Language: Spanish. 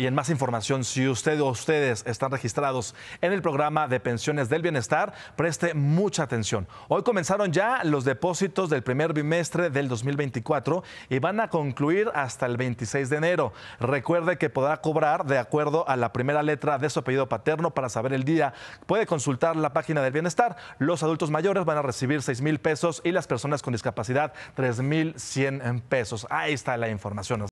Y en más información, si usted o ustedes están registrados en el programa de pensiones del bienestar, preste mucha atención. Hoy comenzaron ya los depósitos del primer bimestre del 2024 y van a concluir hasta el 26 de enero. Recuerde que podrá cobrar de acuerdo a la primera letra de su apellido paterno para saber el día. Puede consultar la página del bienestar. Los adultos mayores van a recibir 6 mil pesos y las personas con discapacidad 3 mil 100 pesos. Ahí está la información.